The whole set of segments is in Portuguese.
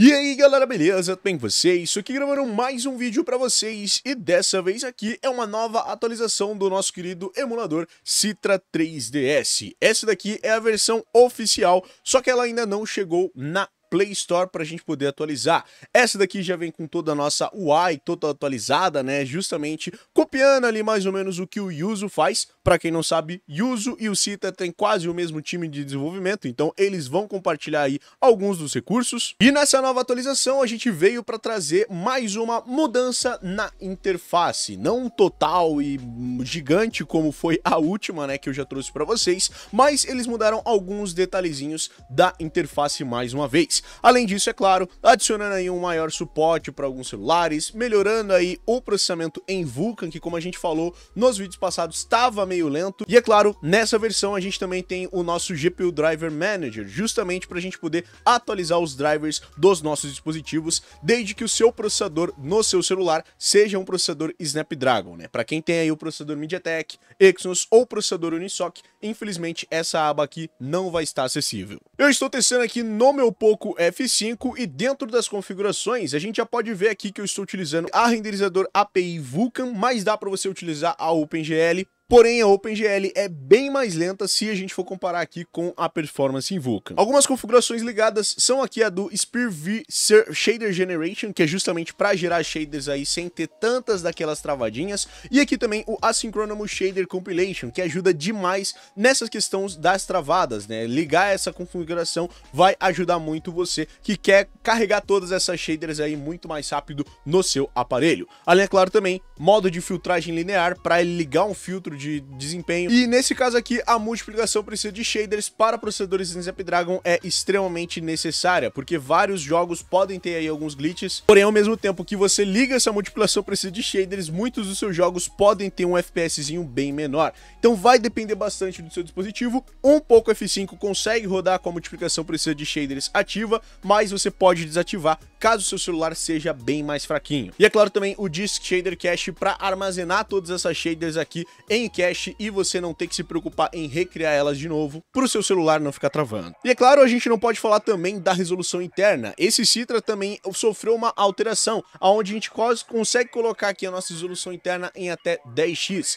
E aí galera, beleza? Tudo bem com vocês? Isso aqui gravando mais um vídeo pra vocês e dessa vez aqui é uma nova atualização do nosso querido emulador Citra 3DS. Essa daqui é a versão oficial, só que ela ainda não chegou na Play Store para a gente poder atualizar. Essa daqui já vem com toda a nossa UI toda atualizada, né? Justamente copiando ali mais ou menos o que o Yuzu faz. Para quem não sabe, Yuzu e o Cita têm quase o mesmo time de desenvolvimento, então eles vão compartilhar aí alguns dos recursos. E nessa nova atualização a gente veio para trazer mais uma mudança na interface, não total e gigante como foi a última, né, que eu já trouxe para vocês, mas eles mudaram alguns detalhezinhos da interface mais uma vez. Além disso, é claro, adicionando aí um maior suporte para alguns celulares, melhorando aí o processamento em Vulkan, que como a gente falou nos vídeos passados, estava meio lento. E é claro, nessa versão a gente também tem o nosso GPU Driver Manager, justamente para a gente poder atualizar os drivers dos nossos dispositivos, desde que o seu processador no seu celular seja um processador Snapdragon, né? Para quem tem aí o processador MediaTek, Exynos ou processador Unisoc, infelizmente essa aba aqui não vai estar acessível. Eu estou testando aqui no meu pouco F5, e dentro das configurações a gente já pode ver aqui que eu estou utilizando a renderizador API Vulkan, mas dá para você utilizar a OpenGL Porém, a OpenGL é bem mais lenta se a gente for comparar aqui com a performance em Vulkan. Algumas configurações ligadas são aqui a do Spear V Shader Generation, que é justamente para gerar shaders aí sem ter tantas daquelas travadinhas, e aqui também o Asynchronous Shader Compilation, que ajuda demais nessas questões das travadas, né? Ligar essa configuração vai ajudar muito você que quer carregar todas essas shaders aí muito mais rápido no seu aparelho. Além, é claro, também modo de filtragem linear para ligar um filtro de desempenho. E nesse caso aqui, a multiplicação precisa de shaders para processadores em Snapdragon é extremamente necessária, porque vários jogos podem ter aí alguns glitches, porém ao mesmo tempo que você liga essa multiplicação precisa de shaders, muitos dos seus jogos podem ter um FPSzinho bem menor. Então vai depender bastante do seu dispositivo. Um pouco F5 consegue rodar com a multiplicação precisa de shaders ativa, mas você pode desativar caso seu celular seja bem mais fraquinho. E é claro também o Disk Shader Cache para armazenar todas essas shaders aqui em cache e você não ter que se preocupar em recriar elas de novo para o seu celular não ficar travando. E é claro, a gente não pode falar também da resolução interna. Esse Citra também sofreu uma alteração, onde a gente quase consegue colocar aqui a nossa resolução interna em até 10x.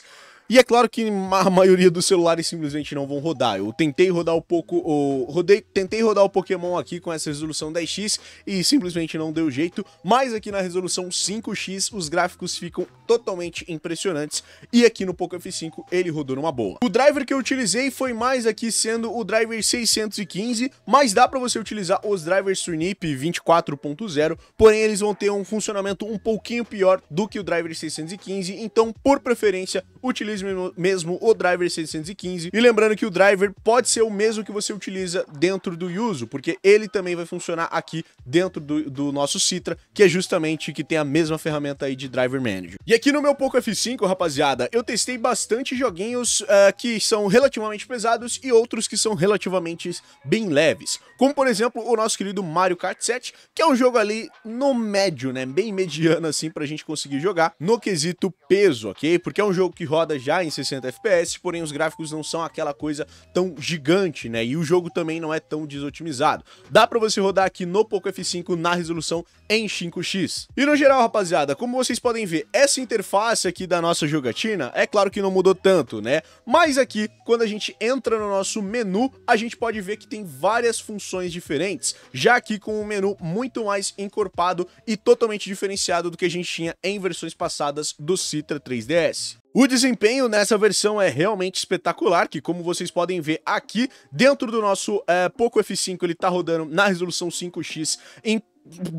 E é claro que a maioria dos celulares simplesmente não vão rodar. Eu tentei rodar um pouco o rodei, tentei rodar o Pokémon aqui com essa resolução 10x e simplesmente não deu jeito, mas aqui na resolução 5x os gráficos ficam totalmente impressionantes e aqui no Poco F5 ele rodou numa boa. O driver que eu utilizei foi mais aqui sendo o driver 615, mas dá para você utilizar os drivers Turnip 24.0, porém eles vão ter um funcionamento um pouquinho pior do que o driver 615, então por preferência utilize mesmo o driver 615. E lembrando que o driver pode ser o mesmo que você utiliza dentro do Yuzu, porque ele também vai funcionar aqui dentro do, do nosso Citra, que é justamente que tem a mesma ferramenta aí de Driver Manager. E aqui no meu Poco F5, rapaziada, eu testei bastante joguinhos uh, que são relativamente pesados e outros que são relativamente bem leves. Como, por exemplo, o nosso querido Mario Kart 7, que é um jogo ali no médio, né? Bem mediano, assim, pra gente conseguir jogar no quesito peso, ok? Porque é um jogo que roda já já em 60 FPS, porém os gráficos não são aquela coisa tão gigante, né? E o jogo também não é tão desotimizado. Dá para você rodar aqui no Poco F5 na resolução em 5x. E no geral, rapaziada, como vocês podem ver, essa interface aqui da nossa jogatina, é claro que não mudou tanto, né? Mas aqui, quando a gente entra no nosso menu, a gente pode ver que tem várias funções diferentes, já aqui com um menu muito mais encorpado e totalmente diferenciado do que a gente tinha em versões passadas do Citra 3DS. O desempenho nessa versão é realmente espetacular, que como vocês podem ver aqui, dentro do nosso é, Poco F5 ele está rodando na resolução 5x em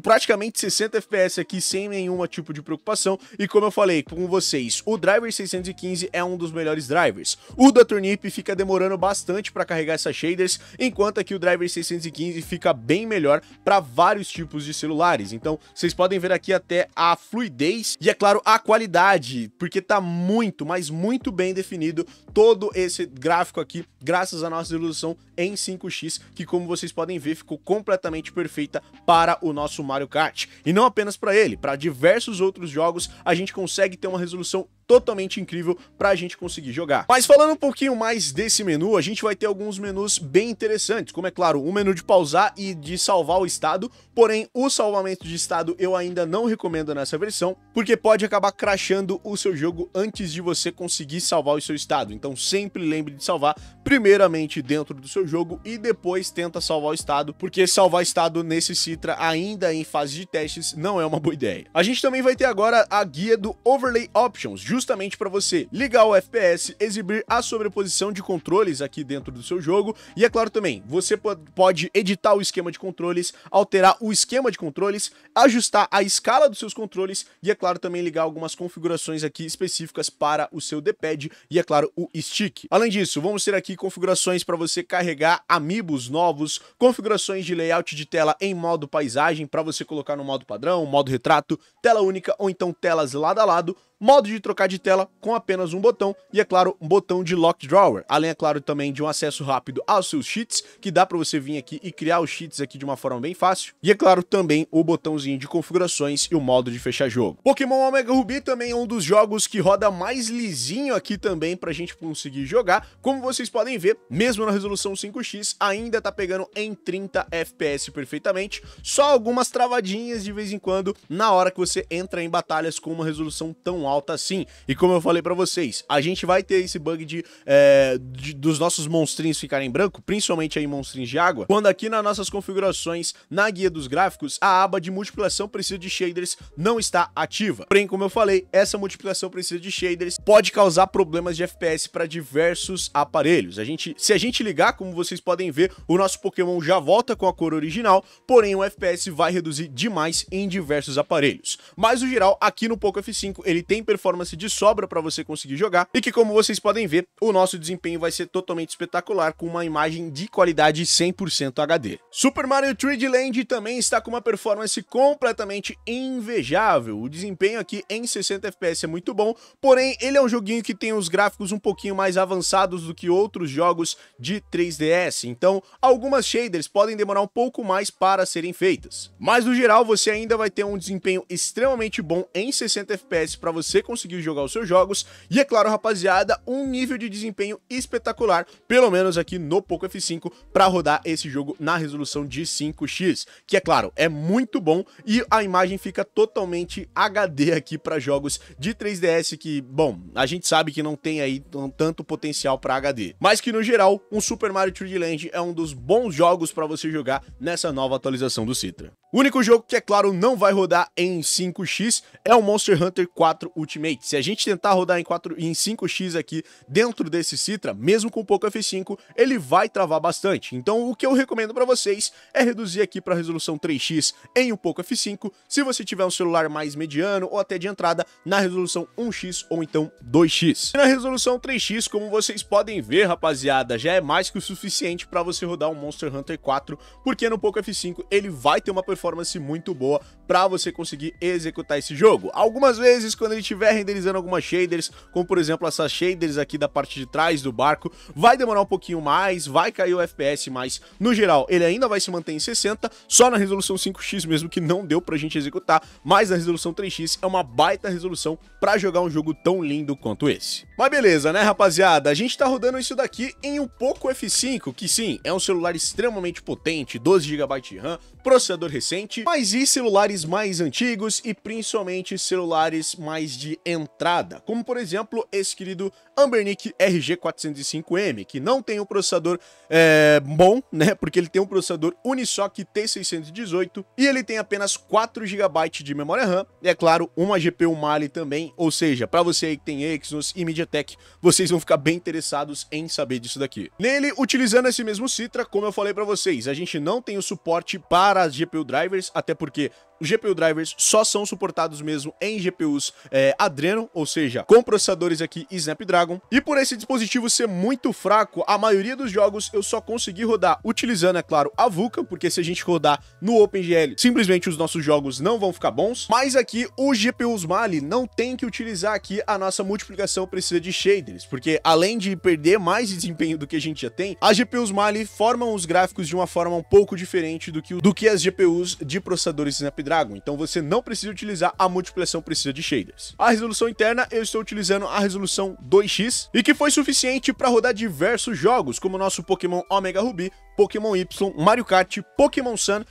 praticamente 60 FPS aqui sem nenhuma tipo de preocupação. E como eu falei com vocês, o driver 615 é um dos melhores drivers. O da Turnip fica demorando bastante para carregar essas shaders, enquanto aqui o driver 615 fica bem melhor para vários tipos de celulares. Então, vocês podem ver aqui até a fluidez e é claro a qualidade, porque tá muito, mas muito bem definido todo esse gráfico aqui, graças à nossa resolução em 5x, que como vocês podem ver, ficou completamente perfeita para o o nosso Mario Kart. E não apenas para ele, para diversos outros jogos a gente consegue ter uma resolução totalmente incrível para a gente conseguir jogar. Mas falando um pouquinho mais desse menu, a gente vai ter alguns menus bem interessantes, como é claro, o um menu de pausar e de salvar o estado, porém o salvamento de estado eu ainda não recomendo nessa versão, porque pode acabar crashando o seu jogo antes de você conseguir salvar o seu estado, então sempre lembre de salvar primeiramente dentro do seu jogo e depois tenta salvar o estado, porque salvar estado nesse Citra ainda em fase de testes não é uma boa ideia. A gente também vai ter agora a guia do Overlay Options, justamente para você ligar o FPS, exibir a sobreposição de controles aqui dentro do seu jogo e é claro também, você pode editar o esquema de controles, alterar o esquema de controles, ajustar a escala dos seus controles e é claro também ligar algumas configurações aqui específicas para o seu D-pad e é claro o stick. Além disso, vamos ter aqui configurações para você carregar amiibos novos, configurações de layout de tela em modo paisagem para você colocar no modo padrão, modo retrato, tela única ou então telas lado a lado, modo de trocar de tela com apenas um botão e, é claro, um botão de Lock Drawer. Além, é claro, também de um acesso rápido aos seus cheats, que dá para você vir aqui e criar os cheats aqui de uma forma bem fácil. E, é claro, também o botãozinho de configurações e o modo de fechar jogo. Pokémon Omega Ruby também é um dos jogos que roda mais lisinho aqui também pra gente conseguir jogar. Como vocês podem ver, mesmo na resolução 5x, ainda tá pegando em 30 FPS perfeitamente, só algumas travadinhas de vez em quando na hora que você entra em batalhas com uma resolução tão alta alta sim. E como eu falei para vocês, a gente vai ter esse bug de, é, de, dos nossos monstrinhos ficarem branco, principalmente aí monstrinhos de água, quando aqui nas nossas configurações, na guia dos gráficos, a aba de multiplicação precisa de shaders não está ativa. Porém, como eu falei, essa multiplicação precisa de shaders pode causar problemas de FPS para diversos aparelhos. A gente, se a gente ligar, como vocês podem ver, o nosso Pokémon já volta com a cor original, porém o FPS vai reduzir demais em diversos aparelhos. Mas no geral, aqui no Poco F5 ele tem performance de sobra para você conseguir jogar e que, como vocês podem ver, o nosso desempenho vai ser totalmente espetacular com uma imagem de qualidade 100% HD. Super Mario 3D Land também está com uma performance completamente invejável. O desempenho aqui em 60 FPS é muito bom, porém ele é um joguinho que tem os gráficos um pouquinho mais avançados do que outros jogos de 3DS, então algumas shaders podem demorar um pouco mais para serem feitas. Mas no geral você ainda vai ter um desempenho extremamente bom em 60 FPS para você você conseguiu jogar os seus jogos. E é claro, rapaziada, um nível de desempenho espetacular, pelo menos aqui no Poco F5, para rodar esse jogo na resolução de 5x, que é claro, é muito bom e a imagem fica totalmente HD aqui para jogos de 3DS que, bom, a gente sabe que não tem aí tanto potencial para HD, mas que no geral, um Super Mario 3D Land é um dos bons jogos para você jogar nessa nova atualização do Citra. O único jogo que, é claro, não vai rodar em 5x é o Monster Hunter 4 Ultimate. Se a gente tentar rodar em, 4, em 5x aqui dentro desse Citra, mesmo com pouco F5, ele vai travar bastante. Então o que eu recomendo para vocês é reduzir aqui para resolução 3x em um pouco F5, se você tiver um celular mais mediano ou até de entrada na resolução 1x ou então 2x. E na resolução 3x, como vocês podem ver, rapaziada, já é mais que o suficiente para você rodar um Monster Hunter 4, porque no pouco F5 ele vai ter uma performance performance muito boa para você conseguir executar esse jogo. Algumas vezes, quando ele estiver renderizando algumas shaders, como por exemplo essas shaders aqui da parte de trás do barco, vai demorar um pouquinho mais, vai cair o FPS, mas no geral ele ainda vai se manter em 60, só na resolução 5x mesmo que não deu pra gente executar, mas na resolução 3x é uma baita resolução para jogar um jogo tão lindo quanto esse. Mas beleza, né rapaziada? A gente tá rodando isso daqui em um Poco F5, que sim, é um celular extremamente potente, 12GB de RAM, processador recente, recente, mas e celulares mais antigos e principalmente celulares mais de entrada, como por exemplo esse querido Ambernic RG405M, que não tem um processador é, bom, né, porque ele tem um processador Unisoc T618 e ele tem apenas 4 GB de memória RAM e é claro, uma GPU Mali também, ou seja, para você aí que tem Exynos e MediaTek, vocês vão ficar bem interessados em saber disso daqui. Nele, utilizando esse mesmo Citra, como eu falei para vocês, a gente não tem o suporte para as GPU Drive Divers, até porque os GPU drivers só são suportados mesmo em GPUs é, Adreno, ou seja, com processadores aqui Snapdragon. E por esse dispositivo ser muito fraco, a maioria dos jogos eu só consegui rodar utilizando, é claro, a Vulkan, porque se a gente rodar no OpenGL, simplesmente os nossos jogos não vão ficar bons. Mas aqui os GPUs Mali não tem que utilizar aqui a nossa multiplicação precisa de shaders, porque além de perder mais desempenho do que a gente já tem, as GPUs Mali formam os gráficos de uma forma um pouco diferente do que, do que as GPUs de processadores Snapdragon Dragon, então você não precisa utilizar a multiplicação precisa de shaders. A resolução interna, eu estou utilizando a resolução 2x, e que foi suficiente para rodar diversos jogos, como o nosso Pokémon Omega Ruby, Pokémon Y, Mario Kart, Pokémon Sun,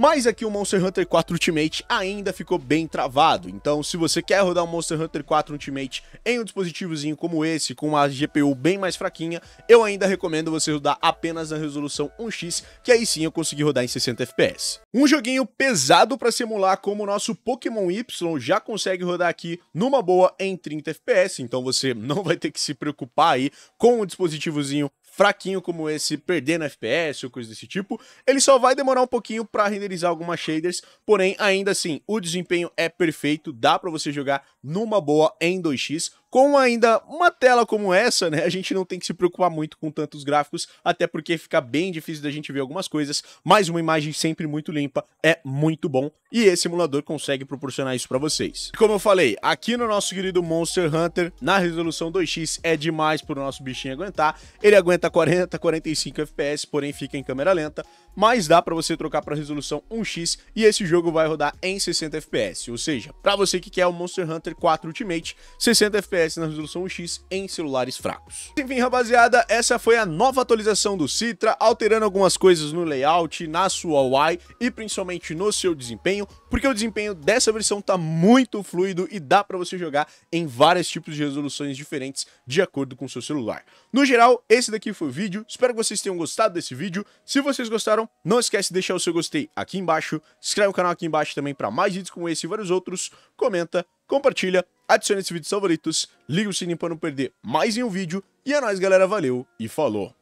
mas aqui o Monster Hunter 4 Ultimate ainda ficou bem travado, então se você quer rodar o um Monster Hunter 4 Ultimate em um dispositivozinho como esse, com uma GPU bem mais fraquinha, eu ainda recomendo você rodar apenas na resolução 1x, que aí sim eu consegui rodar em 60 FPS. Um joguinho pesado para simular como o nosso Pokémon Y já consegue rodar aqui numa boa em 30 FPS, então você não vai ter que se preocupar aí com um dispositivozinho fraquinho como esse perdendo FPS ou coisa desse tipo, ele só vai demorar um pouquinho para renderizar algumas shaders, porém ainda assim, o desempenho é perfeito, dá para você jogar numa boa em 2x, com ainda uma tela como essa, né, a gente não tem que se preocupar muito com tantos gráficos, até porque fica bem difícil da gente ver algumas coisas, mas uma imagem sempre muito limpa é muito bom e esse emulador consegue proporcionar isso para vocês. Como eu falei, aqui no nosso querido Monster Hunter, na resolução 2x é demais pro nosso bichinho aguentar. Ele aguenta 40, 45 FPS, porém fica em câmera lenta, mas dá para você trocar para resolução 1x e esse jogo vai rodar em 60 FPS, ou seja, para você que quer o Monster Hunter 4 Ultimate, 60 FPS FPS na resolução X em celulares fracos. Enfim, rapaziada, essa foi a nova atualização do Citra, alterando algumas coisas no layout, na sua UI e principalmente no seu desempenho, porque o desempenho dessa versão tá muito fluido e dá para você jogar em vários tipos de resoluções diferentes de acordo com o seu celular. No geral, esse daqui foi o vídeo, espero que vocês tenham gostado desse vídeo. Se vocês gostaram, não esquece de deixar o seu gostei aqui embaixo, inscreve no canal aqui embaixo também para mais vídeos como esse e vários outros, comenta compartilha, adicione esse vídeo aos favoritos, liga o sininho para não perder mais nenhum vídeo. E é nóis, galera. Valeu e falou.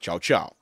Tchau, tchau.